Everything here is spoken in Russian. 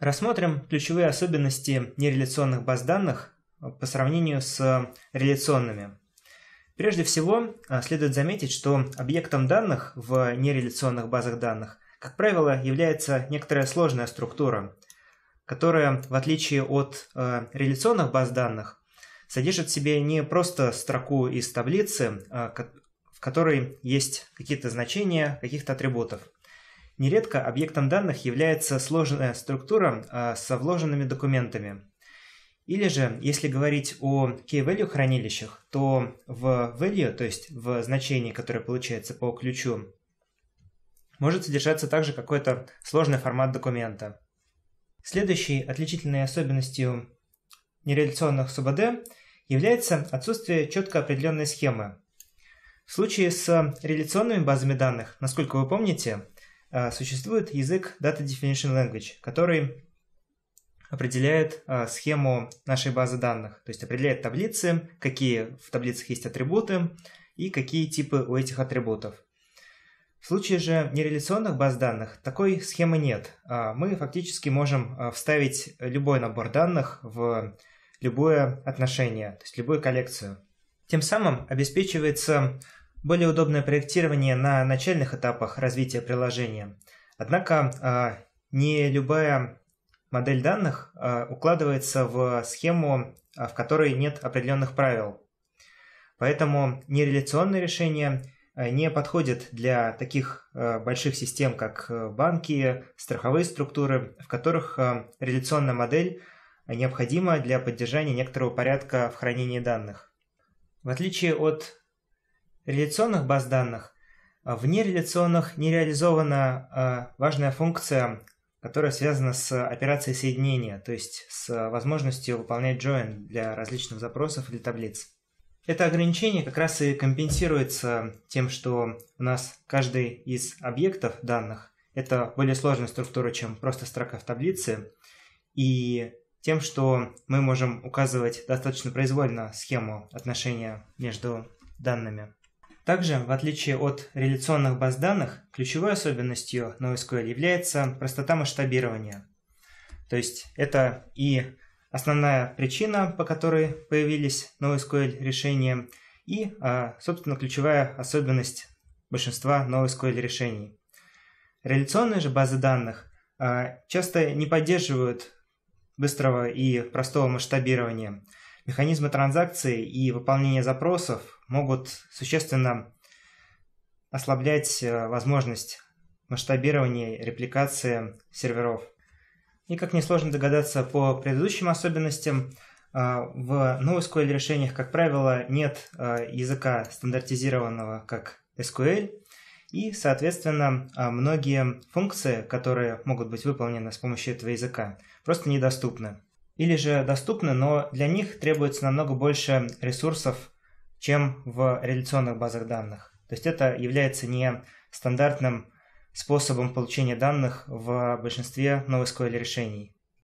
Рассмотрим ключевые особенности нереляционных баз данных э, по сравнению с э, реляционными. Прежде всего, э, следует заметить, что объектом данных в нереляционных базах данных, как правило, является некоторая сложная структура, которая, в отличие от реляционных баз данных, содержит в себе не просто строку из таблицы, в которой есть какие-то значения каких-то атрибутов, Нередко объектом данных является сложная структура а, со вложенными документами. Или же, если говорить о key-value хранилищах, то в value, то есть в значении, которое получается по ключу, может содержаться также какой-то сложный формат документа. Следующей отличительной особенностью нереляционных СУБД а является отсутствие четко определенной схемы. В случае с реляционными базами данных, насколько вы помните, а, существует язык Data Definition Language, который определяет а, схему нашей базы данных, то есть определяет таблицы, какие в таблицах есть атрибуты и какие типы у этих атрибутов. В случае же нереляционных баз данных такой схемы нет. А, мы фактически можем вставить любой набор данных в любое отношение, то есть любую коллекцию. Тем самым обеспечивается более удобное проектирование на начальных этапах развития приложения. Однако а, не любая модель данных а, укладывается в схему, а, в которой нет определенных правил. Поэтому нереляционные решения не подходят для таких больших систем, как банки, страховые структуры, в которых реляционная модель необходима для поддержания некоторого порядка в хранении данных. В отличие от реляционных баз данных а в нереляционных не реализована а, важная функция, которая связана с операцией соединения, то есть с возможностью выполнять join для различных запросов или таблиц. Это ограничение как раз и компенсируется тем, что у нас каждый из объектов данных – это более сложная структура, чем просто строка в таблице, и тем, что мы можем указывать достаточно произвольно схему отношения между данными. Также, в отличие от реляционных баз данных, ключевой особенностью NoSQL является простота масштабирования. То есть это и основная причина, по которой появились NoSQL решения, и, а, собственно, ключевая особенность большинства NoSQL решений. Реляционные же базы данных а, часто не поддерживают быстрого и простого масштабирования – механизмы транзакции и выполнения запросов могут существенно ослаблять э, возможность масштабирования репликации серверов. И как несложно догадаться по предыдущим особенностям, э, в sql решениях, как правило, нет э, языка стандартизированного как SQL, и, соответственно, многие функции, которые могут быть выполнены с помощью этого языка, просто недоступны или же доступны, но для них требуется намного больше ресурсов, чем в реляционных базах данных. То есть это является не стандартным способом получения данных в большинстве NoSQL решений.